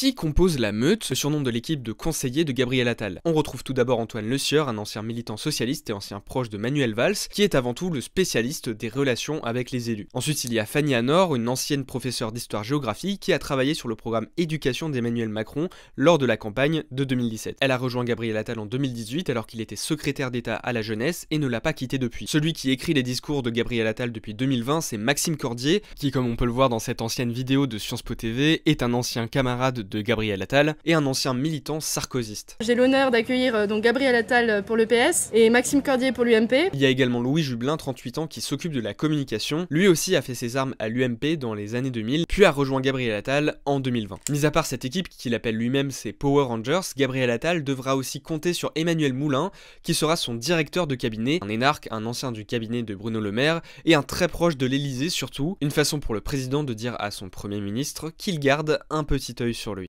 qui compose la meute, le surnom de l'équipe de conseillers de Gabriel Attal. On retrouve tout d'abord Antoine Le Sieur, un ancien militant socialiste et ancien proche de Manuel Valls, qui est avant tout le spécialiste des relations avec les élus. Ensuite, il y a Fanny Hanor, une ancienne professeure d'histoire-géographie qui a travaillé sur le programme éducation d'Emmanuel Macron lors de la campagne de 2017. Elle a rejoint Gabriel Attal en 2018 alors qu'il était secrétaire d'État à la jeunesse et ne l'a pas quitté depuis. Celui qui écrit les discours de Gabriel Attal depuis 2020, c'est Maxime Cordier, qui comme on peut le voir dans cette ancienne vidéo de Sciences Po TV, est un ancien camarade de Gabriel Attal et un ancien militant sarkozyste. J'ai l'honneur d'accueillir euh, donc Gabriel Attal euh, pour le PS et Maxime Cordier pour l'UMP. Il y a également Louis Jublin, 38 ans, qui s'occupe de la communication. Lui aussi a fait ses armes à l'UMP dans les années 2000, puis a rejoint Gabriel Attal en 2020. Mis à part cette équipe qu'il appelle lui-même ses Power Rangers, Gabriel Attal devra aussi compter sur Emmanuel Moulin, qui sera son directeur de cabinet, un énarque, un ancien du cabinet de Bruno Le Maire et un très proche de l'Elysée surtout, une façon pour le président de dire à son premier ministre qu'il garde un petit œil sur le